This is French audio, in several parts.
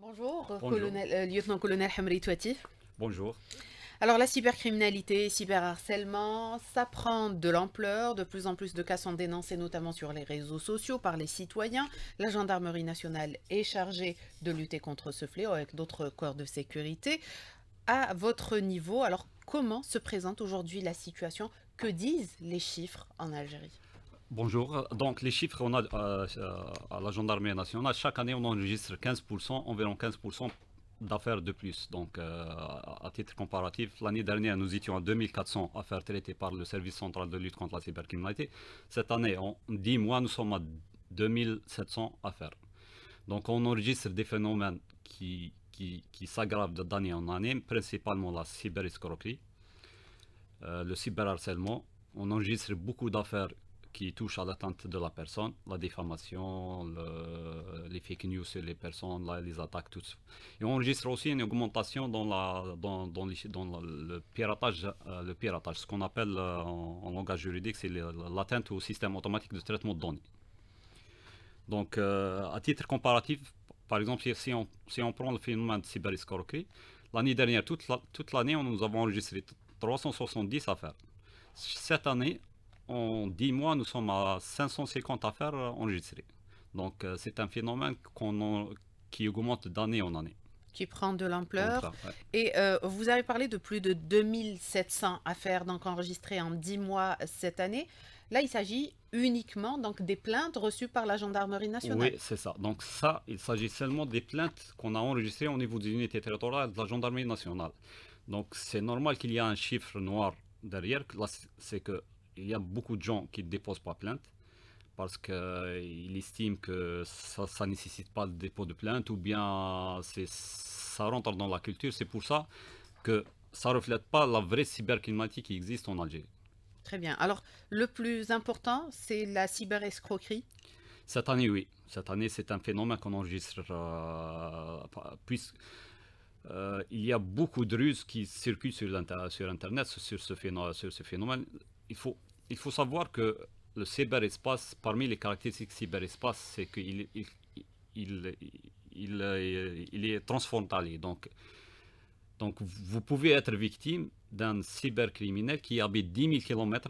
Bonjour, Colonel, euh, lieutenant-colonel Hamri Touati. Bonjour. Alors la cybercriminalité, cyberharcèlement, ça prend de l'ampleur, de plus en plus de cas sont dénoncés notamment sur les réseaux sociaux par les citoyens. La gendarmerie nationale est chargée de lutter contre ce fléau avec d'autres corps de sécurité. À votre niveau, alors comment se présente aujourd'hui la situation Que disent les chiffres en Algérie Bonjour. Donc les chiffres qu'on a euh, euh, à la gendarmerie nationale, chaque année on enregistre 15%, environ 15% d'affaires de plus. Donc euh, à titre comparatif, l'année dernière nous étions à 2400 affaires traitées par le service central de lutte contre la cybercriminalité. Cette année, en 10 mois, nous sommes à 2700 affaires. Donc on enregistre des phénomènes qui, qui, s'aggravent d'année en année, principalement la cyberescroquerie, le cyberharcèlement. On enregistre beaucoup d'affaires qui touche à l'atteinte de la personne, la diffamation, les fake news sur les personnes, là les attaques, tout Et on enregistre aussi une augmentation dans, la, dans, dans le piratage, euh, le piratage, ce qu'on appelle euh, en, langage juridique, c'est l'atteinte au système automatique de traitement de données. Donc, euh, à titre comparatif, par exemple, si on, si on prend le phénomène de cyberescroquerie, l'année dernière, toute l'année, la, nous avons enregistré 370 affaires. Cette année, en 10 mois, nous sommes à 550 affaires enregistrées. Donc, euh, c'est un phénomène qui augmente d'année en année. Qui prend de l'ampleur. Et euh, vous avez parlé de plus de 2700 affaires donc enregistrées en 10 mois cette année. Là, il s'agit uniquement donc des plaintes reçues par la gendarmerie nationale. Oui, c'est ça. Donc ça, il s'agit seulement des plaintes qu'on a enregistrées au niveau des unités territoriales de la gendarmerie nationale. Donc c'est normal qu'il y ait un chiffre noir derrière. C'est que il y a beaucoup de gens qui ne déposent pas plainte parce qu'ils euh, estiment que ça ne nécessite pas le dépôt de plainte ou bien ça rentre dans la culture. C'est pour ça que ça ne reflète pas la vraie cyberclimatique qui existe en Algérie. Très bien. Alors, le plus important, c'est la cyberescroquerie Cette année, oui. Cette année, c'est un phénomène qu'on enregistre. Euh, euh, il y a beaucoup de ruses qui circulent sur, Internet sur ce, sur ce phénomène il faut, il faut savoir que le cyberespace, parmi les caractéristiques cyberespace, c'est qu'il il, il, il, euh, il, est transfrontalier. Donc, donc, vous pouvez être victime d'un cybercriminel qui habite 10 000 km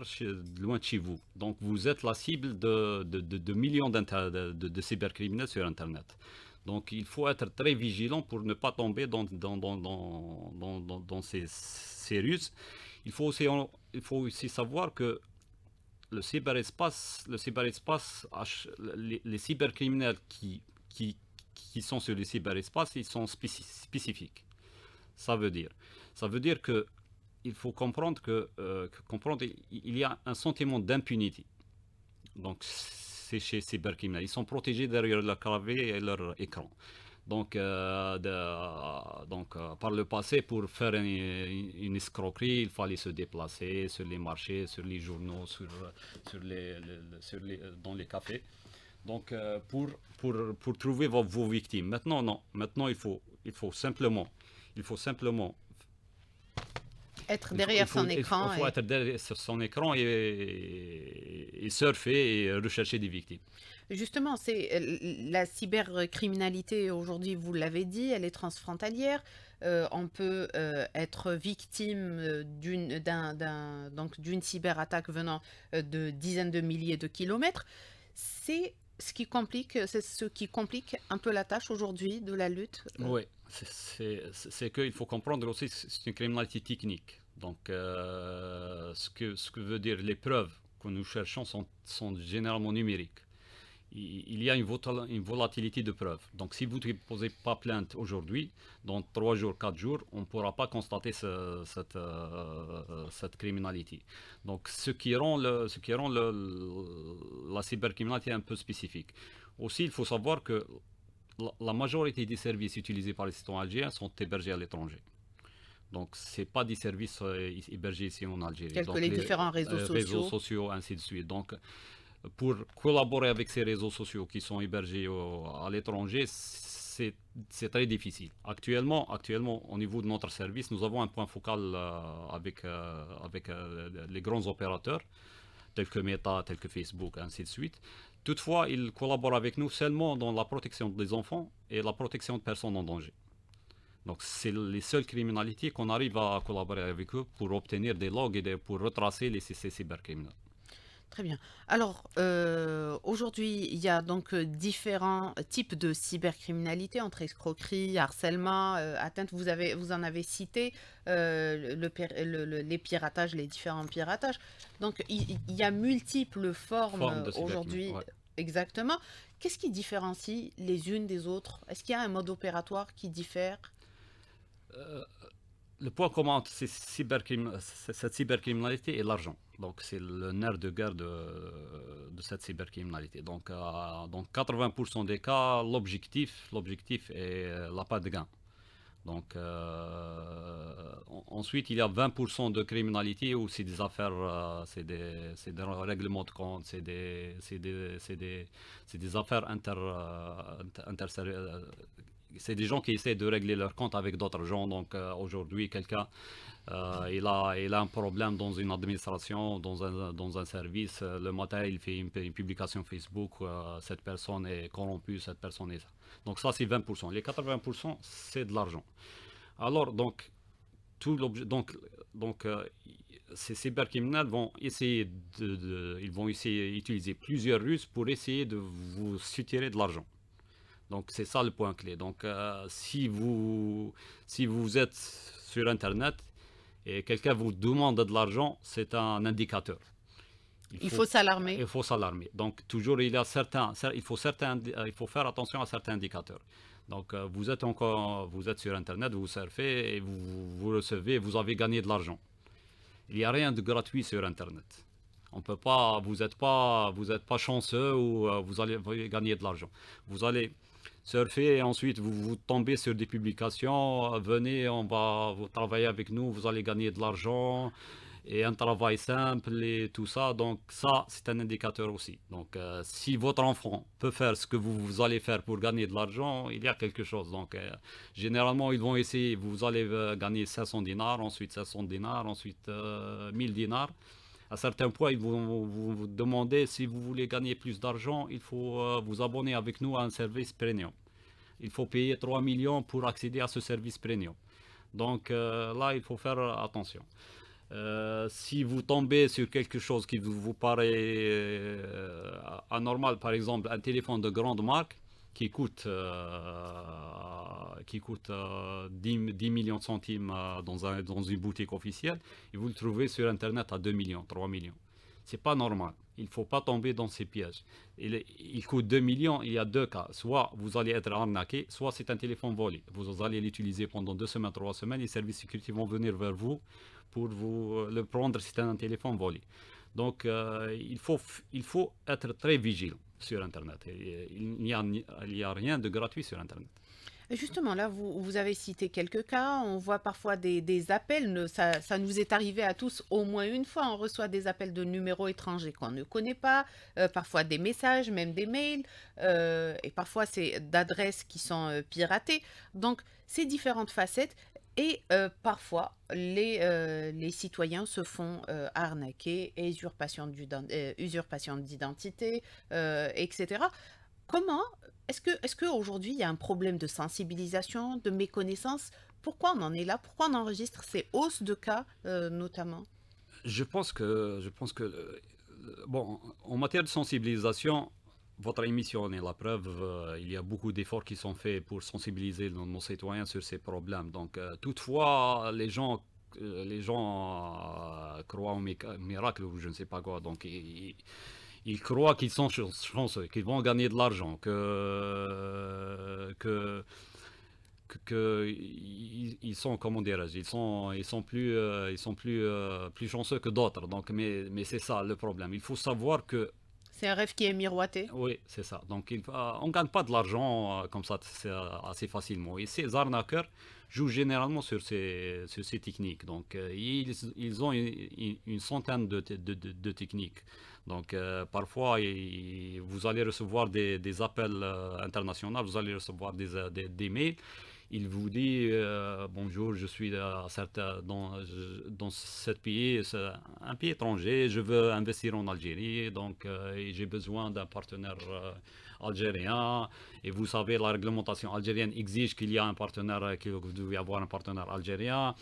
loin de chez vous. Donc, vous êtes la cible de, de, de millions de, cybercriminels sur Internet. Donc, il faut être très vigilant pour ne pas tomber dans, dans, dans, dans, dans ces, ces ruses. Il faut aussi, il faut aussi savoir que le cyberespace, le les, cybercriminels qui, qui, sont sur le cyberespace, ils sont spécifiques. Ça veut dire, ça veut dire que il faut comprendre que, euh, comprendre, il y a un sentiment d'impunité. Donc c'est chez les cybercriminels, ils sont protégés derrière leur clavier et leur écran donc, euh, donc euh, par le passé, pour faire une, escroquerie, il fallait se déplacer sur les marchés, sur les journaux, sur, euh, les, dans les cafés. Donc, pour, pour, pour, trouver vos, vos, victimes. Maintenant, non. Maintenant, il faut, il faut simplement, il faut simplement être derrière son écran. Il faut, être derrière son écran et surfer et rechercher des victimes. Justement, c'est euh, la cybercriminalité aujourd'hui, vous l'avez dit, elle est transfrontalière. Euh, on peut euh, être victime d'une donc d'une cyberattaque venant de dizaines de milliers de kilomètres. C'est ce qui complique, c'est ce qui complique un peu la tâche aujourd'hui de la lutte. Oui, c'est qu'il faut comprendre aussi que c'est une criminalité technique. Donc, ce, que, ce que veut dire les preuves que nous cherchons sont, sont généralement numériques il y a une volatilité de preuves. Donc, si vous ne posez pas plainte aujourd'hui, dans 3 jours, 4 jours, on ne pourra pas constater cette, euh, cette, criminalité. Donc, ce qui rend, le, ce qui la cybercriminalité un peu spécifique. Aussi, il faut savoir que la, majorité des services utilisés par les citoyens algériens sont hébergés à l'étranger. Donc, ce n'est pas des services euh, hébergés ici en Algérie. Quels les, différents réseaux, sociaux. Euh, sociaux. réseaux sociaux, ainsi de suite. Donc, pour collaborer avec ces réseaux sociaux qui sont hébergés à l'étranger, c'est très difficile. Actuellement, actuellement, au niveau de notre service, nous avons un point focal euh, avec, euh, avec euh, les grands opérateurs, tels que Meta, tels que Facebook, ainsi de suite. Toutefois, ils collaborent avec nous seulement dans la protection des enfants et la protection de personnes en danger. Donc, c'est les seules criminalités qu'on arrive à collaborer avec eux pour obtenir des logs et pour retracer les, ces cybercriminels. Très bien. Alors, euh, aujourd'hui, il y a donc euh, différents types de cybercriminalité, entre escroquerie, harcèlement, euh, atteinte. Vous, avez, vous en avez cité le, les piratages, les différents piratages. Donc, il, y a multiples formes, aujourd'hui. Exactement. Qu'est-ce qui différencie les unes des autres Est-ce qu'il y a un mode opératoire qui diffère le point commun entre cette cybercriminalité et l'argent. Donc c'est le nerf de guerre de, cette cybercriminalité. Donc euh, donc 80% des cas, l'objectif, l'objectif est euh, l'appât de gain. Donc euh, ensuite, il y a 20% de criminalité où c'est des affaires, c'est des, des, règlements de compte, c'est des, des, des, affaires inter, inter, c'est des gens qui essaient de régler leur compte avec d'autres gens. Donc euh, aujourd'hui, quelqu'un, euh, il, a, il a un problème dans une administration, dans un, dans un service. Euh, le matin, il fait une, publication Facebook, cette personne est corrompue, cette personne est ça. Donc ça, c'est 20%. Les 80%, c'est de l'argent. Alors, donc, tout l'objet, donc, donc ces cybercriminels vont essayer de, ils vont essayer d'utiliser plusieurs ruses pour essayer de vous soutirer de l'argent. Donc c'est ça le point clé. Donc euh, si, vous, si vous êtes sur Internet et quelqu'un vous demande de l'argent, c'est un indicateur. Il faut s'alarmer. Il faut s'alarmer. Donc toujours il y a certains, il faut certains, euh, il faut faire attention à certains indicateurs. Donc euh, vous êtes encore, vous êtes sur Internet, vous surfez et vous, recevez, vous avez gagné de l'argent. Il n'y a rien de gratuit sur Internet. On peut pas, vous n'êtes pas, vous êtes pas chanceux ou vous allez gagner de l'argent. Vous allez surfer et ensuite vous, vous tombez sur des publications, venez, on va vous travailler avec nous, vous allez gagner de l'argent et un travail simple et tout ça. Donc ça, c'est un indicateur aussi. Donc euh, si votre enfant peut faire ce que vous, allez faire pour gagner de l'argent, il y a quelque chose. Donc euh, généralement, ils vont essayer, vous allez euh, gagner 500 dinars, ensuite 500 dinars, ensuite 1000 dinars à certains points, ils vont vous, demander si vous voulez gagner plus d'argent, il faut euh, vous abonner avec nous à un service premium. Il faut payer 3 millions pour accéder à ce service premium. Donc euh, là, il faut faire attention. Euh, si vous tombez sur quelque chose qui vous, paraît anormal, par exemple un téléphone de grande marque, qui coûte, euh, qui coûte 10, euh, millions de centimes euh, dans, un, dans une boutique officielle, et vous le trouvez sur Internet à 2 millions, 3 millions. C'est pas normal. Il ne faut pas tomber dans ces pièges. Il, coûte 2 millions, il y a deux cas. Soit vous allez être arnaqué, soit c'est un téléphone volé. Vous allez l'utiliser pendant 2 semaines, 3 semaines, les services de sécurité vont venir vers vous pour vous le prendre c'est un téléphone volé. Donc il, faut, il faut être très vigilant sur Internet. il n'y a, rien de gratuit sur Internet. Justement, là, vous, avez cité quelques cas. On voit parfois des, appels. Ça, nous est arrivé à tous au moins une fois. On reçoit des appels de numéros étrangers qu'on ne connaît pas, euh, parfois des messages, même des mails, euh, et parfois c'est d'adresses qui sont euh, piratées. Donc, ces différentes facettes, et euh, parfois, les, euh, les, citoyens se font euh, arnaquer, usurpation d'identité, etc. Comment Est-ce qu'aujourd'hui, est il y a un problème de sensibilisation, de méconnaissance Pourquoi on en est là Pourquoi on enregistre ces hausses de cas, notamment je pense que, je pense que bon, en matière de sensibilisation, votre émission est la preuve. Euh, il y a beaucoup d'efforts qui sont faits pour sensibiliser nos, citoyens sur ces problèmes. Donc, euh, toutefois, les gens, euh, les gens croient en miracle ou je ne sais pas quoi. Donc, ils, croient qu'ils sont chanceux, qu'ils vont gagner de l'argent, que, que ils sont comment ils sont ils sont plus ils sont plus plus chanceux que d'autres donc mais mais c'est ça le problème il faut savoir que un rêve qui est miroité. Oui, c'est ça. Donc on ne gagne pas de l'argent euh, comme ça euh, assez facilement. Et ces arnaqueurs jouent généralement sur ces, techniques. Donc euh, ils, ont une, centaine de, techniques. Donc parfois, vous allez recevoir des, appels internationaux, vous allez recevoir des, des mails il vous dit euh, bonjour, je suis dans, dans ce pays, un pays étranger, je veux investir en Algérie, donc euh, j'ai besoin d'un partenaire euh, algérien. Et vous savez, la réglementation algérienne exige qu'il y ait un partenaire, que vous devez avoir un partenaire algérien.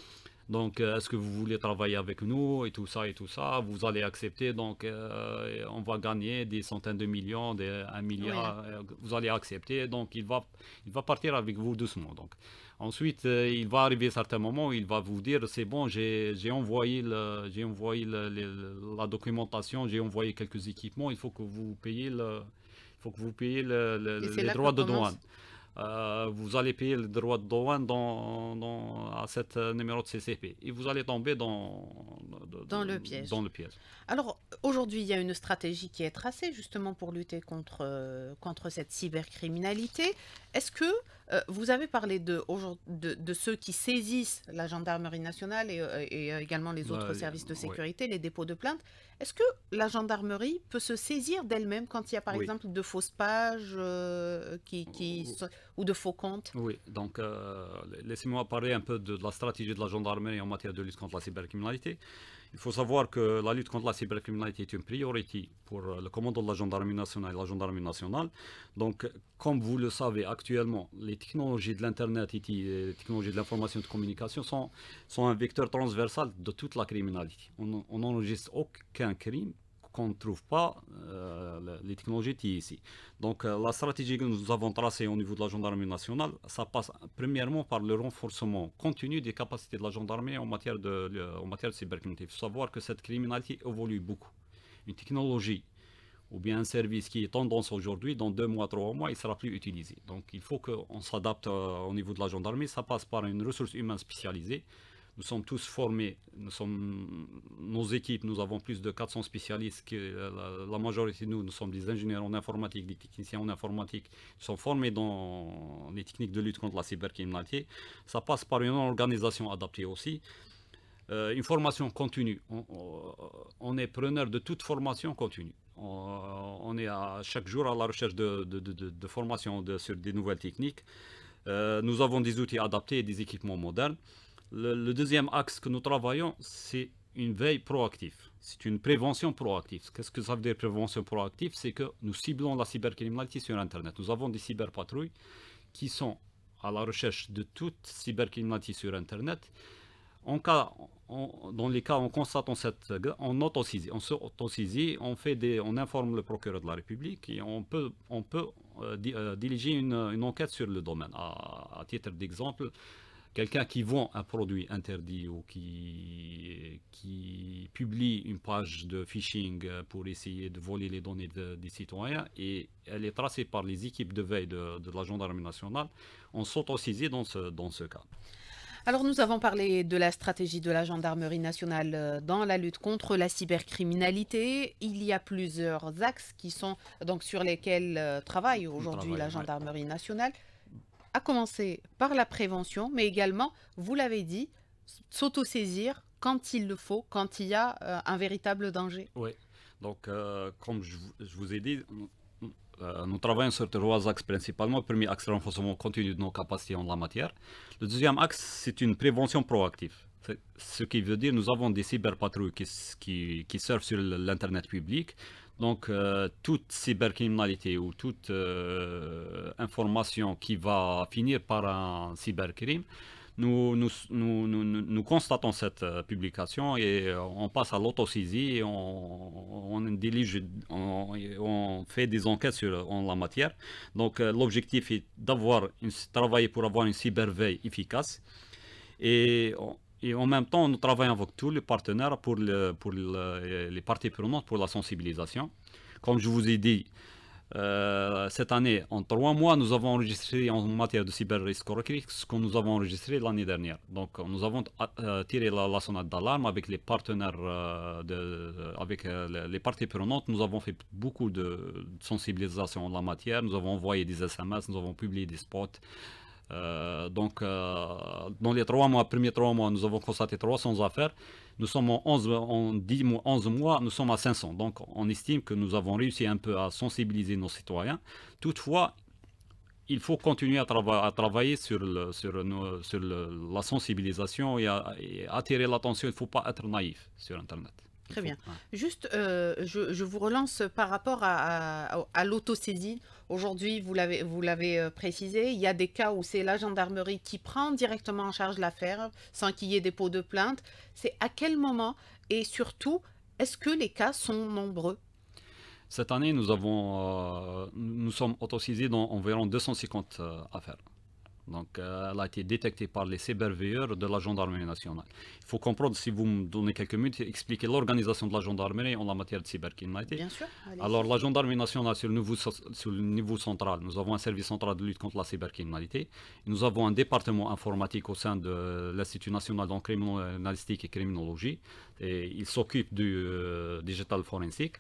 Donc, euh, est-ce que vous voulez travailler avec nous et tout ça et tout ça Vous allez accepter. Donc, euh, on va gagner des centaines de millions, des, un milliard. Euh, vous allez accepter. Donc, il va, partir avec vous doucement. ensuite, il va arriver à certains moments où il va vous dire c'est bon, j'ai envoyé, la documentation, j'ai envoyé quelques équipements. Il faut que vous payiez le, faut que vous les droits de douane. Euh, vous allez payer le droit de douane dans, dans, à cette euh, numéro de CCP. Et vous allez tomber dans, dans, dans le, piège. dans le piège. Alors, aujourd'hui, il y a une stratégie qui est tracée justement pour lutter contre, euh, contre cette cybercriminalité. Est-ce que euh, vous avez parlé de, de, ceux qui saisissent la gendarmerie nationale et, euh, euh, également les autres services de sécurité, les dépôts de plaintes. Est-ce que la gendarmerie peut se saisir d'elle-même quand il y a par exemple de fausses pages qui, ou de faux comptes Oui, donc laissez-moi parler un peu de, de, la stratégie de la gendarmerie en matière de lutte contre la cybercriminalité. Il faut savoir que la lutte contre la cybercriminalité est une priorité pour le commandant de la gendarmerie nationale et la gendarmerie nationale. Donc, comme vous le savez actuellement, les technologies de l'Internet euh, technologies de l'information et de communication sont, sont un vecteur transversal de toute la criminalité. On n'enregistre aucun crime qu'on ne trouve pas euh, les technologies ici. Donc euh, la stratégie que nous avons tracée au niveau de la gendarmerie nationale, ça passe premièrement par le renforcement continu des capacités de la gendarmerie en matière de, en matière de cybercriminalité. Il faut savoir que cette criminalité évolue beaucoup. Une technologie ou bien un service qui est tendance aujourd'hui, dans deux mois, trois mois, il ne sera plus utilisé. Donc il faut qu'on s'adapte euh, au niveau de la gendarmerie. Ça passe par une ressource humaine spécialisée. Nous sommes tous formés, nous sommes, nos équipes, nous avons plus de 400 spécialistes, euh, la, majorité de nous, nous sommes des ingénieurs en informatique, des techniciens en informatique, nous sont formés dans les techniques de lutte contre la cybercriminalité. Ça passe par une organisation adaptée aussi. Euh, une formation continue, on est preneur de toute formation continue. On, est à, chaque jour à la recherche de, formation sur des nouvelles techniques. Euh, nous avons des outils adaptés et des équipements modernes. Le, le deuxième axe que nous travaillons, c'est une veille proactive. C'est une prévention proactive. Qu'est-ce que ça veut dire prévention proactive C'est que nous ciblons la cybercriminalité sur Internet. Nous avons des cyberpatrouilles qui sont à la recherche de toute cybercriminalité sur Internet dans les cas on constate cette, on autosaisit, on se on fait on informe le procureur de la République et on peut, euh, euh, diriger une, enquête sur le domaine. À, titre d'exemple, quelqu'un qui vend un produit interdit ou qui, publie une page de phishing pour essayer de voler les données des citoyens et elle est tracée par les équipes de veille de, la gendarmerie nationale, on s'autosaisit dans dans ce cas. Alors nous avons parlé de la stratégie de la gendarmerie nationale euh, dans la lutte contre la cybercriminalité. Il y a plusieurs axes qui sont donc sur lesquels euh, travaille aujourd'hui la gendarmerie nationale, à commencer par la prévention, mais également, vous l'avez dit, s'autosaisir quand il le faut, quand il y a euh, un véritable danger. Oui. Donc, comme je vous ai dit, euh, nous travaillons sur trois axes principalement. Premier axe, renforcement continu de nos capacités en la matière. Le deuxième axe, c'est une prévention proactive. Ce qui veut dire, nous avons des cyberpatrouilles qui, qui, servent sur l'Internet public. Donc, euh, toute cybercriminalité ou toute euh, information qui va finir par un cybercrime, nous, nous, constatons cette euh, publication et euh, on passe à l'autosaisie et on, on, fait des enquêtes sur, euh, en la matière. Donc l'objectif est d'avoir travailler pour avoir une cyberveille efficace. Et en même temps, nous travaillons avec tous les partenaires pour, les parties prenantes pour la sensibilisation. Comme je vous ai dit, euh, cette année, en trois mois, nous avons enregistré en matière de cyber risk ce que nous avons enregistré l'année dernière. Donc, nous avons euh, tiré la, sonnette d'alarme avec les partenaires, euh, de, avec les parties prenantes. Nous avons fait beaucoup de, sensibilisation en la matière. Nous avons envoyé des SMS, nous avons publié des spots. donc, dans les trois mois, premiers trois mois, nous avons constaté 300 affaires. Nous sommes en 11, en mois, mois, nous sommes à 500. Donc on estime que nous avons réussi un peu à sensibiliser nos citoyens. Toutefois, il faut continuer à, travailler sur, la sensibilisation et attirer l'attention. Il ne faut pas être naïf sur Internet. Très bien. Juste, euh, je, vous relance par rapport à, à, à l'autosaisie. Aujourd'hui, vous l'avez euh, précisé, il y a des cas où c'est la gendarmerie qui prend directement en charge l'affaire sans qu'il y ait dépôt de plainte. C'est à quel moment et surtout, est-ce que les cas sont nombreux Cette année, nous, avons, euh, nous sommes autosaisis dans environ 250 affaires. Donc, euh, elle a été détectée par les cyberveilleurs de la gendarmerie nationale. Il faut comprendre, si vous me donnez quelques minutes, expliquer l'organisation de la gendarmerie en la matière de cybercriminalité. Bien sûr. Alors, la gendarmerie nationale, sur le, niveau, central, nous avons un service central de lutte contre la cybercriminalité. Nous avons un département informatique au sein de l'Institut national en criminalistique et criminologie. Et il s'occupe du euh, digital forensique.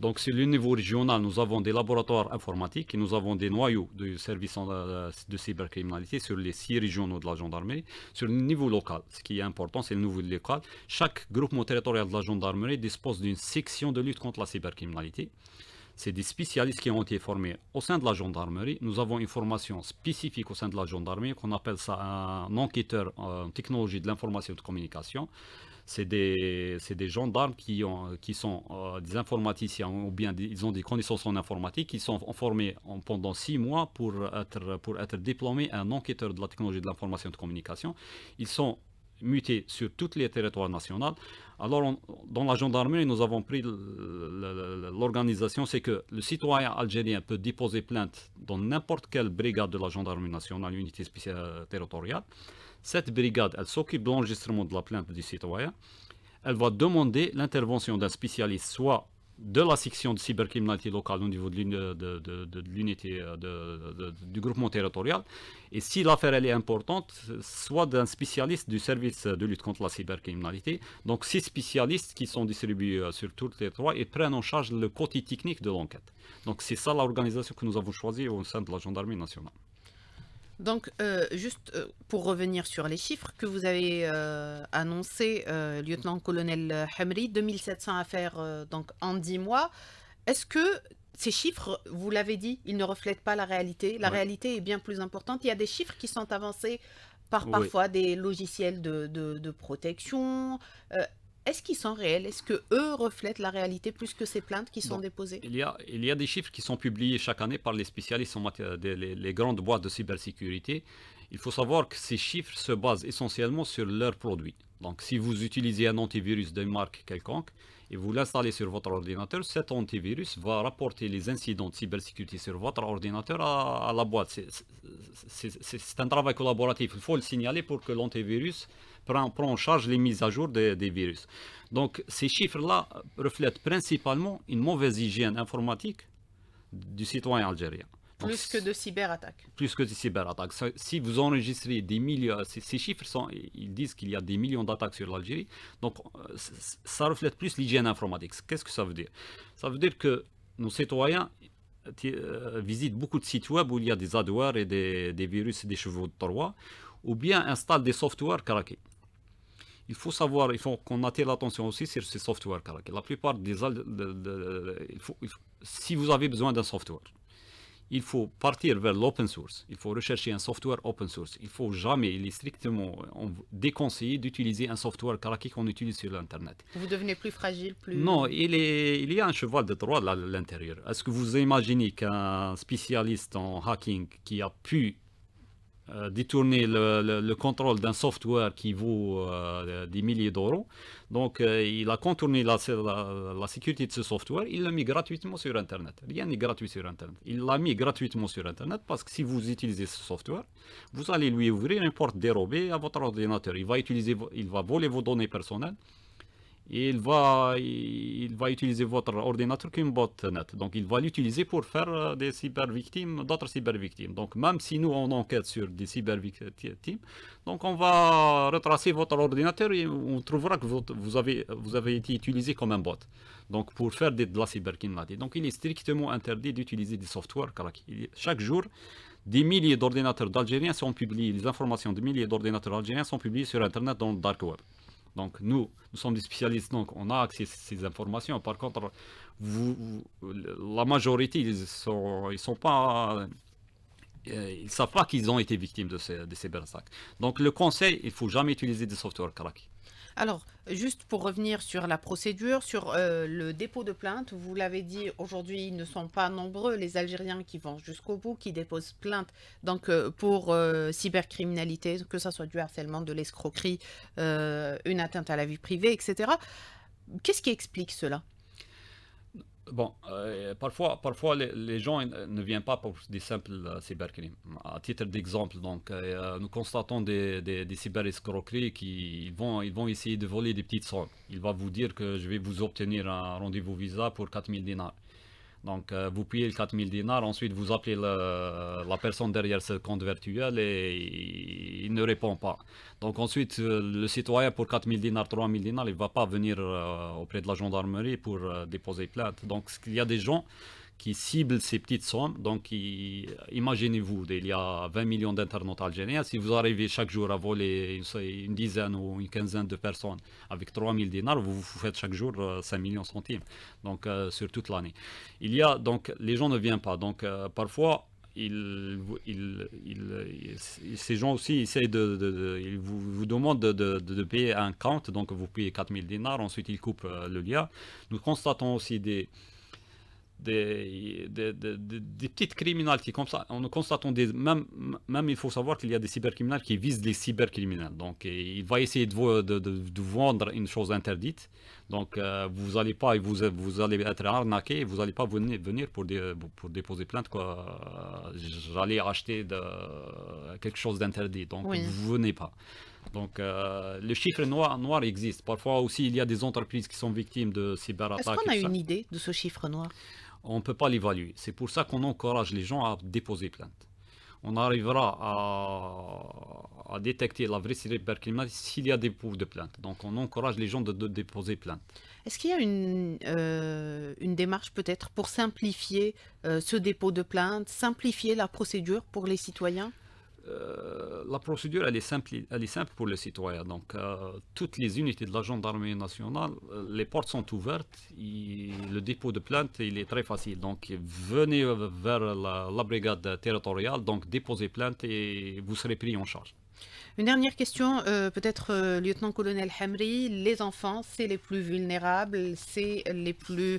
Donc sur le niveau régional, nous avons des laboratoires informatiques et nous avons des noyaux de services euh, de cybercriminalité sur les six régionaux de la gendarmerie. Sur le niveau local, ce qui est important, c'est le niveau local. Chaque groupement territorial de la gendarmerie dispose d'une section de lutte contre la cybercriminalité. C'est des spécialistes qui ont été formés au sein de la gendarmerie. Nous avons une formation spécifique au sein de la gendarmerie qu'on appelle ça un enquêteur euh, en technologie de l'information et de communication c'est des, gendarmes qui, sont euh, des informaticiens ou bien ils ont des connaissances en informatique ils sont formés pendant six mois pour être, diplômés en enquêteur de la technologie de l'information et de communication. Ils sont mutés sur tous les territoires nationaux. Alors, dans la gendarmerie, nous avons pris l'organisation, c'est que le citoyen algérien peut déposer plainte dans n'importe quelle brigade de la gendarmerie nationale, unité spéciale euh, territoriale. Cette brigade, elle s'occupe de l'enregistrement de la plainte du citoyen. Elle va demander l'intervention d'un spécialiste, soit de la section de cybercriminalité locale au niveau de l'unité euh, du groupement territorial. Et si l'affaire elle est importante, soit d'un spécialiste du service de lutte contre la cybercriminalité. Donc ces spécialistes qui sont distribués euh, sur tout le territoire et prennent en charge le côté technique de l'enquête. Donc c'est ça l'organisation que nous avons choisie au sein de la gendarmerie nationale. Donc, euh, juste euh, pour revenir sur les chiffres que vous avez euh, annoncés, lieutenant-colonel Hamri, 2700 affaires donc en 10 mois. Est-ce que ces chiffres, vous l'avez dit, ils ne reflètent pas la réalité La réalité est bien plus importante. Il y a des chiffres qui sont avancés par parfois des logiciels de, de protection est-ce qu'ils sont réels Est-ce que eux reflètent la réalité plus que ces plaintes qui sont déposées il y, a, il y a des chiffres qui sont publiés chaque année par les spécialistes en matière des les grandes boîtes de cybersécurité. Il faut savoir que ces chiffres se basent essentiellement sur leurs produits. Donc si vous utilisez un antivirus d'une marque quelconque et vous l'installez sur votre ordinateur, cet antivirus va rapporter les incidents de cybersécurité sur votre ordinateur à, à la boîte. C'est un travail collaboratif. Il faut le signaler pour que l'antivirus prend, prend en charge les mises à jour des, des virus. Donc ces chiffres-là reflètent principalement une mauvaise hygiène informatique du citoyen algérien. plus que de cyberattaques. Plus que de cyberattaques. Si vous enregistrez des millions, ces chiffres sont, ils disent qu'il y a des millions d'attaques sur l'Algérie. Donc, euh, ça reflète plus l'hygiène informatique. Qu'est-ce que ça veut dire Ça veut dire que nos citoyens euh, visitent beaucoup de sites web où il y a des adwares et des, des virus et des chevaux de Troie, ou bien installent des softwares craqués il faut savoir, il faut qu'on attire l'attention aussi sur ces softwares. La plupart des... si vous avez besoin d'un software, il faut partir vers l'open source. Il faut rechercher un software open source. Il faut jamais, il est strictement déconseillé d'utiliser un software Karaki qu'on utilise sur l'Internet. Vous devenez plus fragile, plus... Non, il, est, il y a un cheval de droit à l'intérieur. Est-ce que vous imaginez qu'un spécialiste en hacking qui a pu euh, détourner le, contrôle d'un software qui vaut euh, des milliers d'euros. Donc, euh, il a contourné la, sécurité de ce software, il l'a mis gratuitement sur Internet. Rien n'est gratuit sur Internet. Il l'a mis gratuitement sur Internet parce que si vous utilisez ce software, vous allez lui ouvrir une porte dérobée à votre ordinateur. Il va, utiliser, il va voler vos données personnelles il va, utiliser votre ordinateur comme botnet. Donc, il va l'utiliser pour faire euh, des cyber-victimes, d'autres cyber-victimes. Donc, même si nous, on enquête sur des cyber victimes, donc on va retracer votre ordinateur et on trouvera que vous, avez, été utilisé comme un bot. Donc, pour faire des de la cybercriminalité. Donc, il est strictement interdit d'utiliser des softwares Chaque jour, des milliers d'ordinateurs algériens sont publiés, les informations de milliers d'ordinateurs algériens sont publiées sur Internet dans le dark web. Donc nous, nous sommes des spécialistes, donc on a accès à ces informations. Par contre, vous, la majorité, ils ne sont, pas... Euh, ils savent pas qu'ils ont été victimes de ces, de ces Donc le conseil, il faut jamais utiliser des softwares craqués. Alors, juste pour revenir sur la procédure, sur euh, le dépôt de plainte, vous l'avez dit, aujourd'hui, ils ne sont pas nombreux, les Algériens qui vont jusqu'au bout, qui déposent plainte donc, euh, pour euh, cybercriminalité, que ce soit du harcèlement, de l'escroquerie, une atteinte à la vie privée, etc. Qu'est-ce qui explique cela Bon, euh, parfois, parfois les, gens ne viennent pas pour des simples euh, cybercrimes. À titre d'exemple, donc, euh, nous constatons des, des, qui vont, vont essayer de voler des petites sommes. Il va vous dire que je vais vous obtenir un rendez-vous Visa pour 4000 dinars. Donc, euh, vous payez le 4000 dinars, ensuite vous appelez la personne derrière ce compte virtuel et il, ne répond pas. Donc, ensuite, euh, le citoyen pour 4000 dinars, 3 3000 dinars, il ne va pas venir euh, auprès de la gendarmerie pour déposer plainte. Donc, il y a des gens qui cible ces petites sommes. Donc, imaginez-vous, il y a 20 millions d'internautes algériens. Si vous arrivez chaque jour à voler une dizaine ou une quinzaine de personnes avec 3000 dinars, vous, vous faites chaque jour 5 euh, millions de centimes donc, euh, sur toute l'année. Il y a donc, les gens ne viennent pas. Donc, euh, parfois, ces gens aussi essayent de, ils vous, demandent de, de, payer un compte, donc vous payez 4000 dinars, ensuite ils coupent le lien. Nous constatons aussi des, des, des, des, des, petites Comme ça, on constate, même, même il faut savoir qu'il y a des cybercriminels qui visent les cybercriminels. Donc, il va essayer de vous, de, de, vendre une chose interdite. Donc, euh, vous allez pas, vous, vous allez être arnaqué, vous n'allez pas venir, venir pour, pour déposer plainte. Quoi. J'allais acheter de, quelque chose d'interdit. Donc, vous venez pas. Donc, euh, le chiffre noir, noir existe. Parfois aussi, il y a des entreprises qui sont victimes de cyberattaques. Est-ce qu'on a une idée de ce chiffre noir on ne peut pas l'évaluer. C'est pour ça qu'on encourage les gens à déposer plainte. On arrivera à, détecter la vraie par s'il y a des preuves de plainte. Donc on encourage les gens de, déposer plainte. Est-ce qu'il y a une, euh, démarche peut-être pour simplifier euh, ce dépôt de plainte, simplifier la procédure pour les citoyens euh, la procédure, elle est, simple, elle est simple pour le citoyen Donc, euh, toutes les unités de la gendarmerie nationale, euh, les portes sont ouvertes. le dépôt de plainte, il est très facile. Donc, venez vers la, brigade territoriale, donc déposez plainte et vous serez pris en charge. Une dernière question, euh, peut-être lieutenant-colonel Hamri, les enfants, c'est les plus vulnérables, c'est les plus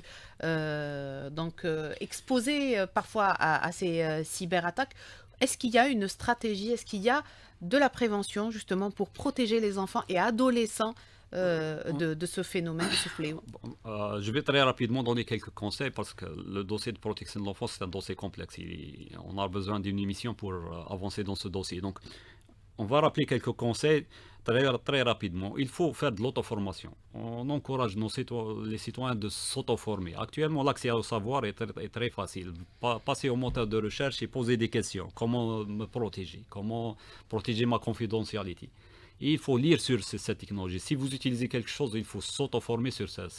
donc, exposés parfois à ces cyberattaques. Est-ce qu'il y a une stratégie Est-ce qu'il y a de la prévention justement pour protéger les enfants et adolescents euh, de, ce phénomène, de ce fléau euh, Je vais très rapidement donner quelques conseils parce que le dossier de protection de l'enfance, c'est un dossier complexe. on a besoin d'une émission pour euh, avancer dans ce dossier. Donc, on va rappeler quelques conseils très, très rapidement. Il faut faire de l'auto-formation. On encourage nos les citoyens de s'auto-former. Actuellement, l'accès au savoir est, très, facile. passer au moteur de recherche et poser des questions. Comment me protéger Comment protéger ma confidentialité il faut lire sur cette technologie. Si vous utilisez quelque chose, il faut s'auto-former sur cette,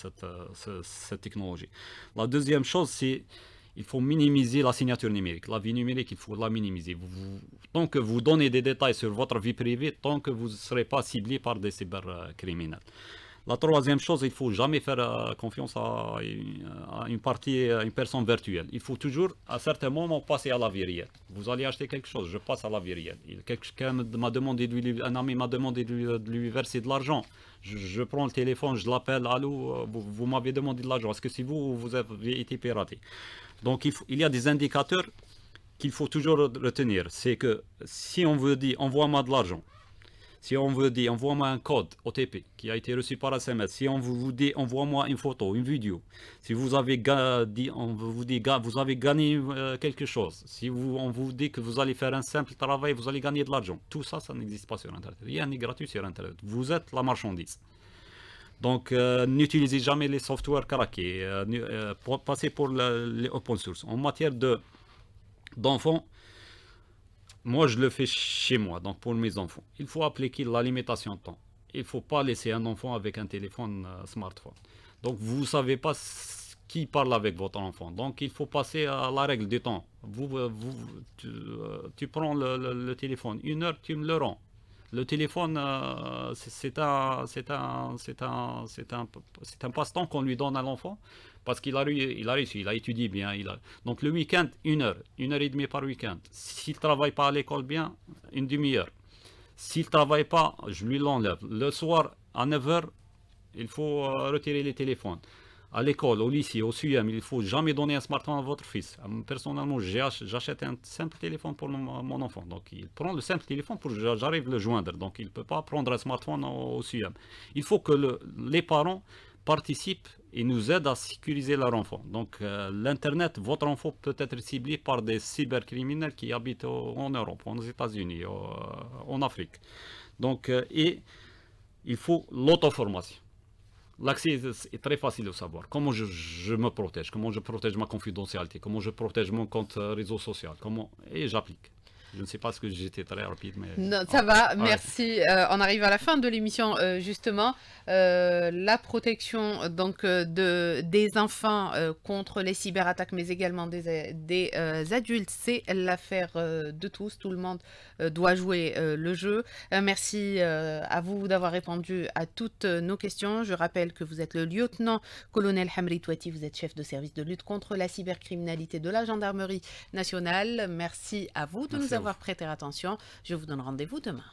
cette, cette, technologie. La deuxième chose, c'est il faut minimiser la signature numérique. La vie numérique, il faut la minimiser. tant que vous donnez des détails sur votre vie privée, tant que vous ne serez pas ciblé par des cybercriminels. La troisième chose, il ne faut jamais faire euh, confiance à une, partie, une personne virtuelle. Il faut toujours, à certains moments, passer à la virielle. Vous allez acheter quelque chose, je passe à la virielle. Quelqu'un m'a demandé, un ami m'a demandé de lui, verser de l'argent. Je, prends le téléphone, je l'appelle, allô, euh, vous, m'avez demandé de l'argent. Est-ce que si vous, vous avez été piraté Donc, il, y a des indicateurs qu'il faut toujours retenir. C'est que si on vous dit, envoie-moi de l'argent, si on vous dit envoie-moi un code OTP qui a été reçu par SMS, si on vous dit envoie-moi une photo, une vidéo, si vous avez dit, on vous dit vous avez gagné euh, quelque chose, si vous, on vous dit que vous allez faire un simple travail, vous allez gagner de l'argent, tout ça, ça n'existe pas sur Internet. Rien n'est gratuit sur Internet. Vous êtes la marchandise. Donc, euh, n'utilisez jamais les softwares craqués, euh, passez pour les open source. En matière d'enfants, moi, je le fais chez moi, donc pour mes enfants. Il faut appliquer la limitation de temps. Il ne faut pas laisser un enfant avec un téléphone euh, smartphone. Donc, vous ne savez pas qui parle avec votre enfant. Donc, il faut passer à la règle du temps. Vous, euh, euh, tu, prends le, téléphone, une heure, tu me le rends. Le téléphone, c'est un, un, un, un, un passe-temps qu'on lui donne à l'enfant parce qu'il a, il a réussi, il a étudié bien. Il a... Donc le week-end, une heure, une heure et demie par week-end. S'il ne travaille pas à l'école bien, une demi-heure. S'il ne travaille pas, je lui l'enlève. Le soir, à 9h, il faut euh, retirer les téléphones. À l'école, au lycée, au SUM, il ne faut jamais donner un smartphone à votre fils. Personnellement, j'achète un simple téléphone pour mon enfant. Donc, il prend le simple téléphone pour que j'arrive le joindre. Donc, il ne peut pas prendre un smartphone au SUM. Il faut que les parents participent ils nous aident à sécuriser leur enfant. Donc euh, l'Internet, votre enfant peut être ciblé par des cybercriminels qui habitent en Europe, aux États-Unis, euh, en Afrique. Donc, euh, et il faut l'auto-formation. L'accès est très facile de savoir. Comment je, je, me protège, comment je protège ma confidentialité, comment je protège mon compte réseau social, comment et j'applique. Je ne sais pas ce que j'étais très rapide, mais... Non, ça ah, va, merci. Euh, on arrive à la fin de l'émission, euh, justement. Euh, la protection donc, de, des enfants contre les cyberattaques, mais également des, des adultes, c'est l'affaire de tous. Tout le monde doit jouer le jeu. merci à vous d'avoir répondu à toutes nos questions. Je rappelle que vous êtes le lieutenant-colonel Hamri Touati, vous êtes chef de service de lutte contre la cybercriminalité de la Gendarmerie nationale. Merci à vous de nous avoir prêter attention. Je vous donne rendez-vous demain.